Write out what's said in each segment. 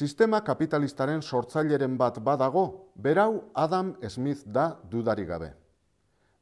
Sistema kapitalistaren sortzaileren bat badago, berau Adam Smith da dudari gabe.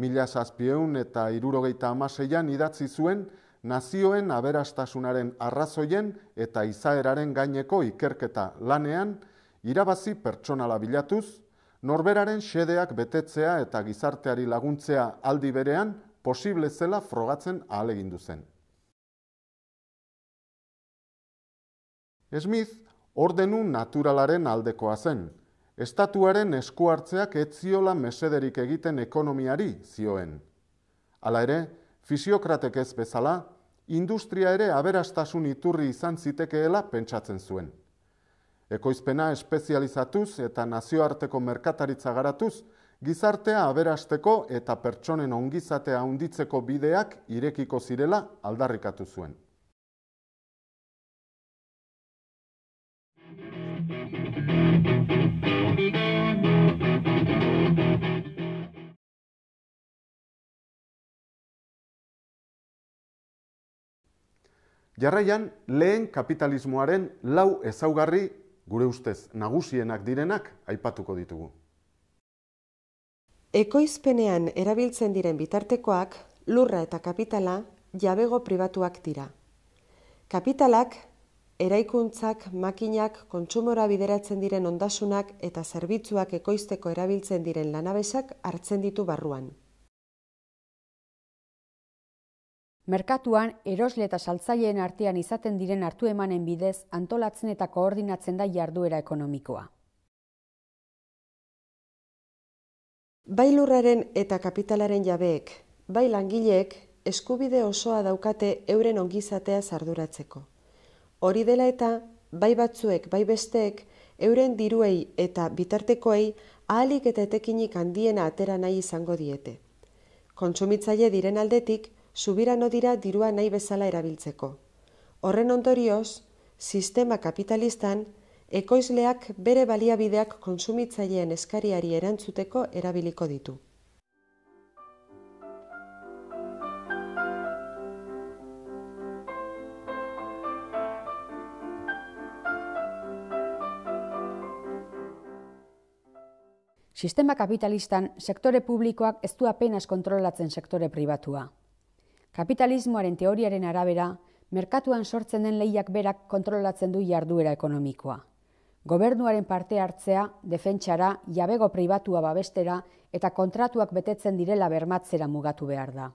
Mila zazpieun eta irurogeita amaseian idatzi zuen, nazioen aberastasunaren arrazoien eta izaeraren gaineko ikerketa lanean, irabazi pertsonala bilatuz, norberaren xedeak betetzea eta gizarteari laguntzea aldi berean, posible zela frogatzen ahalegindu zen. Smith ordenu naturalaren aldekoa zen. Estatuaren eskuartzeak etziola mesederik egiten ekonomiari zioen. Hala ere, fisiokratek ez bezala, industria ere aberastasun iturri izan zitekeela pentsatzen zuen. Ekoizpena espezializatuz eta nazioarteko merkataritza garatuz, gizartea aberasteko eta pertsonen ongizatea handitzeko bideak irekiko zirela aldarrikatu zuen. Jarraian, lehen kapitalismoaren lau ezaugarri gure ustez nagusienak direnak aipatuko ditugu. Ekoizpenean erabiltzen diren bitartekoak lurra eta kapitala jabego pribatuak dira. Kapitalak, eraikuntzak, makinak, kontsumora bideratzen diren ondasunak eta zerbitzuak ekoizteko erabiltzen diren lanabesak hartzen ditu barruan. Merkatuan, erosle eta saltzaileen artean izaten diren hartu emanen bidez, antolatzen eta koordinatzen da jarduera ekonomikoa. Bai lurraren eta kapitalaren jabeek, bai langileek, eskubide osoa daukate euren ongizatea zarduratzeko. Hori dela eta, bai batzuek, bai besteek, euren diruei eta bitartekoei ahalik eta etekinik handiena atera nahi izango diete. Kontsumitzaile diren aldetik, subirano dira dirua nahi bezala erabiltzeko. Horren ondorioz, sistema kapitalistan, ekoizleak bere baliabideak konsumitzaileen eskariari erantzuteko erabiliko ditu. Sistema kapitalistan, sektore publikoak ez du apenas kontrolatzen sektore pribatua. Kapitalismoaren teoriaren arabera, merkatuan sortzen den lehiak berak kontrolatzen du jarduera ekonomikoa. Gobernuaren parte hartzea, defentsara, jabego pribatua babestera eta kontratuak betetzen direla bermatzera mugatu behar da.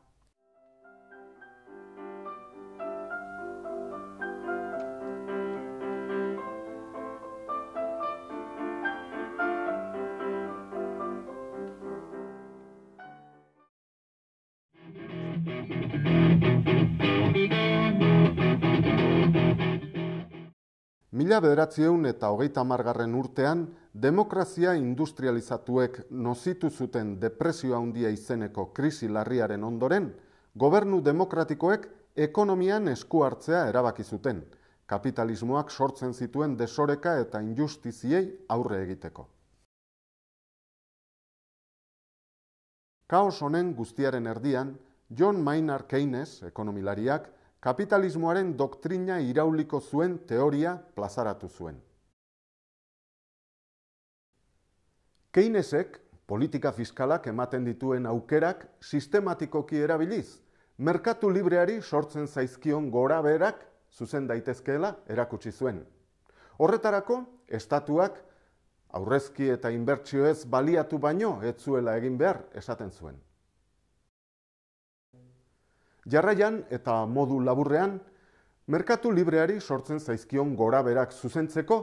Mila bederatzieun eta hogeita margarren urtean, demokrazia industrializatuek nozitu zuten depresio handia izeneko krisi larriaren ondoren, gobernu demokratikoek ekonomian esku hartzea erabaki zuten, kapitalismoak sortzen zituen desoreka eta injustiziei aurre egiteko. Kaos honen guztiaren erdian, John Maynard Keynes, ekonomilariak, kapitalismoaren doktrina irauliko zuen teoria plazaratu zuen. Keinesek, politika fiskalak ematen dituen aukerak sistematikoki erabiliz, merkatu libreari sortzen zaizkion gora berak zuzen daitezkeela erakutsi zuen. Horretarako, estatuak aurrezki eta inbertsioez baliatu baino ez zuela egin behar esaten zuen. Jarraian eta modu laburrean, merkatu libreari sortzen zaizkion gora berak zuzentzeko,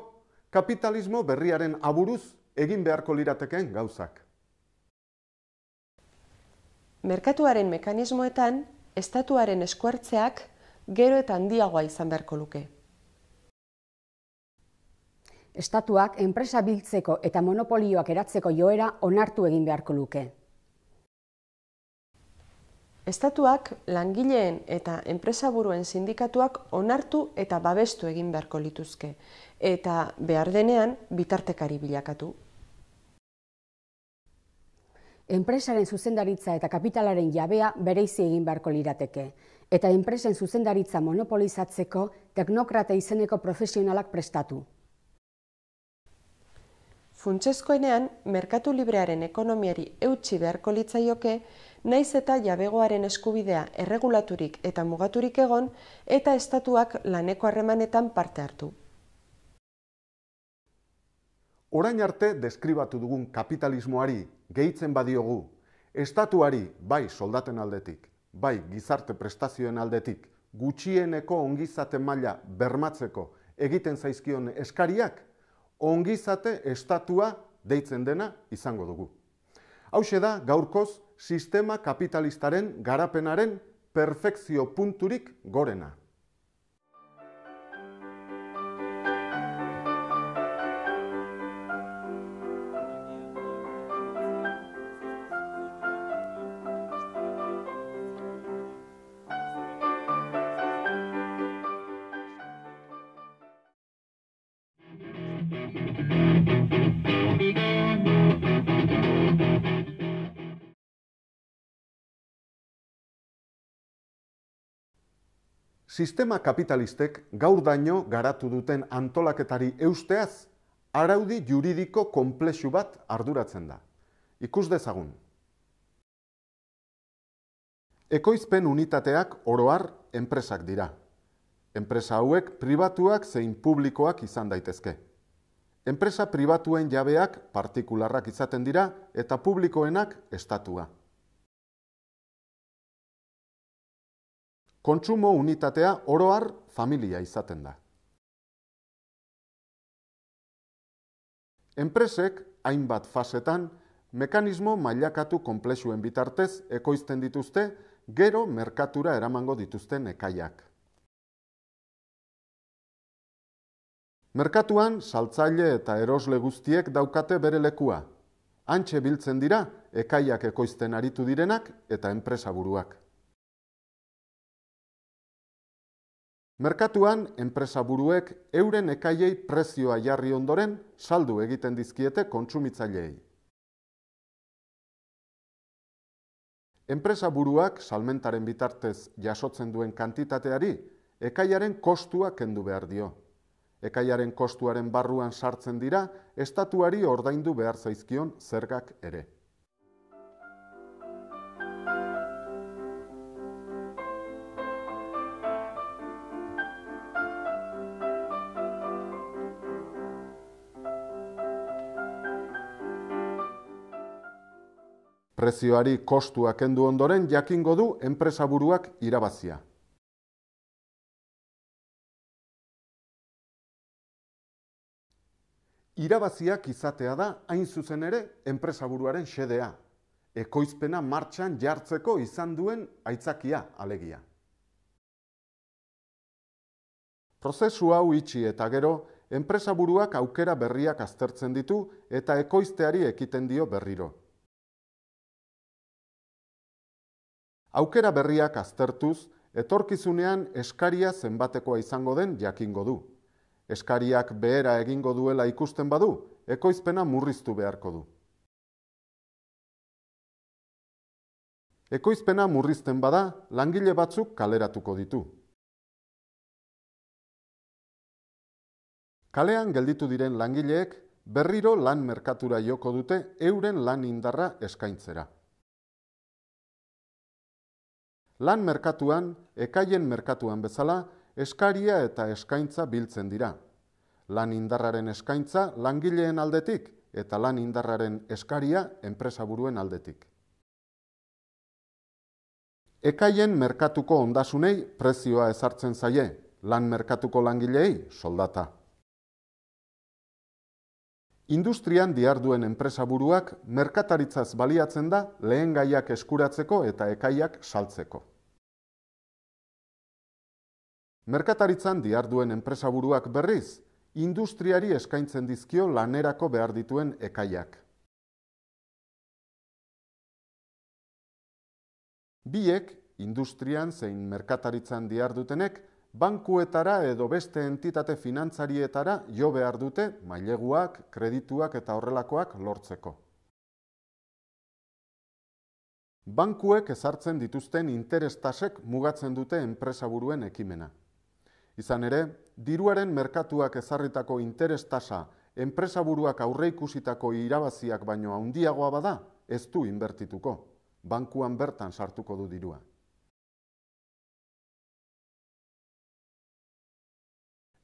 kapitalismo berriaren aburuz egin beharko lirateken gauzak. Merkatuaren mekanismoetan, estatuaren eskuartzeak gero eta handiagoa izan beharko luke. Estatuak enpresa biltzeko eta monopolioak eratzeko joera onartu egin beharko luke. Estatuak, langileen eta enpresaburuen sindikatuak onartu eta babestu egin beharko lituzke, eta behar denean bitartekari bilakatu. Enpresaren zuzendaritza eta kapitalaren jabea bereizi egin beharko lirateke, eta enpresen zuzendaritza monopolizatzeko teknokrate izeneko profesionalak prestatu. Funtsezkoenean, merkatu librearen ekonomiari eutxi beharko litzaioke, naiz eta jabegoaren eskubidea erregulaturik eta mugaturik egon, eta estatuak laneko harremanetan parte hartu. Orain arte deskribatu dugun kapitalismoari gehitzen badiogu, estatuari bai soldaten aldetik, bai gizarte prestazioen aldetik, gutxieneko ongizaten maila bermatzeko egiten zaizkion eskariak, ongizate estatua deitzen dena izango dugu. Hau da gaurkoz sistema kapitalistaren garapenaren perfekzio punturik gorena. sistema kapitalistek gaur daño garatu duten antolaketari eusteaz, araudi juridiko komplexu bat arduratzen da. Ikus dezagun. Ekoizpen unitateak oroar enpresak dira. Enpresa hauek pribatuak zein publikoak izan daitezke. Enpresa pribatuen jabeak partikularrak izaten dira eta publikoenak estatua. kontsumo unitatea oroar familia izaten da. Enpresek, hainbat fasetan, mekanismo mailakatu konplexuen bitartez ekoizten dituzte, gero merkatura eramango dituzten ekaiak. Merkatuan, saltzaile eta erosle guztiek daukate bere lekua. Antxe biltzen dira, ekaiak ekoizten aritu direnak eta enpresa buruak. Merkatuan enpresa buruek euren ekaiei prezioa jarri ondoren saldu egiten dizkiete kontsumitzaileei. Enpresa buruak salmentaren bitartez jasotzen duen kantitateari ekaiaren kostua kendu behar dio. Ekaiaren kostuaren barruan sartzen dira estatuari ordaindu behar zaizkion zergak ere. prezioari kostuak kendu ondoren jakingo du enpresaburuak irabazia. Irabaziak izatea da hain zuzen ere enpresaburuaren xedea, ekoizpena martxan jartzeko izan duen aitzakia alegia. Prozesu hau itxi eta gero, enpresaburuak aukera berriak aztertzen ditu eta ekoizteari ekiten dio berriro. aukera berriak aztertuz, etorkizunean eskaria zenbatekoa izango den jakingo du. Eskariak behera egingo duela ikusten badu, ekoizpena murriztu beharko du. Ekoizpena murrizten bada, langile batzuk kaleratuko ditu. Kalean gelditu diren langileek berriro lan merkatura joko dute euren lan indarra eskaintzera lan merkatuan, ekaien merkatuan bezala, eskaria eta eskaintza biltzen dira. Lan indarraren eskaintza langileen aldetik eta lan indarraren eskaria enpresaburuen aldetik. Ekaien merkatuko ondasunei prezioa ezartzen zaie, lan merkatuko langilei soldata. Industrian diarduen enpresaburuak merkataritzaz baliatzen da lehen gaiak eskuratzeko eta ekaiak saltzeko. Merkataritzan diarduen enpresaburuak berriz, industriari eskaintzen dizkio lanerako behar dituen ekaiak. Biek, industrian zein merkataritzan diardutenek, bankuetara edo beste entitate finantzarietara jo behar dute maileguak, kredituak eta horrelakoak lortzeko. Bankuek ezartzen dituzten interestasek mugatzen dute enpresaburuen ekimena. Izan ere, diruaren merkatuak ezarritako interes tasa, enpresa buruak aurre irabaziak baino handiagoa bada, ez du inbertituko. Bankuan bertan sartuko du dirua.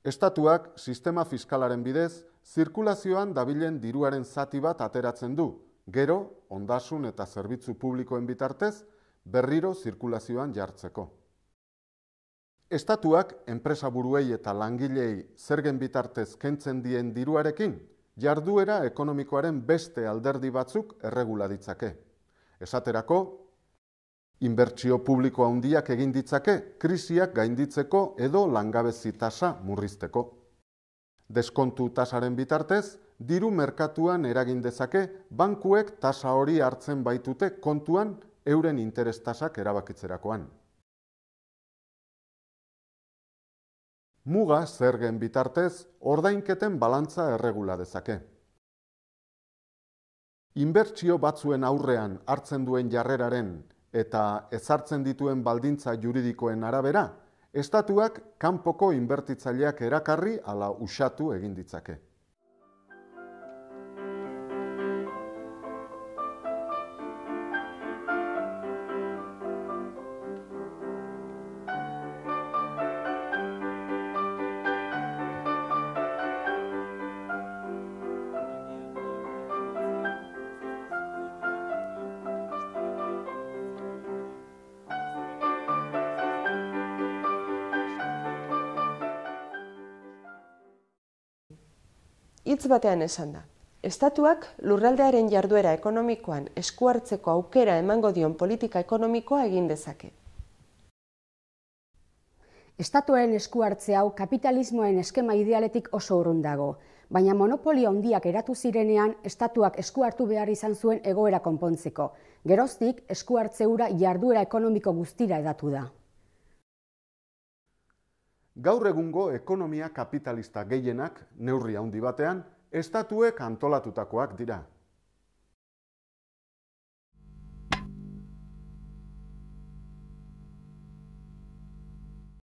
Estatuak sistema fiskalaren bidez, zirkulazioan dabilen diruaren zati bat ateratzen du. Gero, ondasun eta zerbitzu publikoen bitartez, berriro zirkulazioan jartzeko. Estatuak enpresa buruei eta langilei zergen bitartez kentzen dien diruarekin, jarduera ekonomikoaren beste alderdi batzuk erregula ditzake. Esaterako, inbertsio publikoa handiak egin ditzake, krisiak gainditzeko edo langabezi tasa murrizteko. Deskontu tasaren bitartez, diru merkatuan eragin dezake, bankuek tasa hori hartzen baitute kontuan euren interes tasak erabakitzerakoan. muga zergen bitartez ordainketen balantza erregula dezake. Inbertsio batzuen aurrean hartzen duen jarreraren eta ezartzen dituen baldintza juridikoen arabera, estatuak kanpoko inbertitzaileak erakarri ala usatu egin ditzake. hitz batean esan da. Estatuak lurraldearen jarduera ekonomikoan eskuartzeko aukera emango dion politika ekonomikoa egin dezake. Estatuaren eskuartze hau kapitalismoen eskema idealetik oso urrun dago, baina monopolio handiak eratu zirenean estatuak eskuartu behar izan zuen egoera konpontzeko. Geroztik eskuartzeura jarduera ekonomiko guztira edatu da. Gaur egungo ekonomia kapitalista gehienak neurri handi batean estatuek antolatutakoak dira.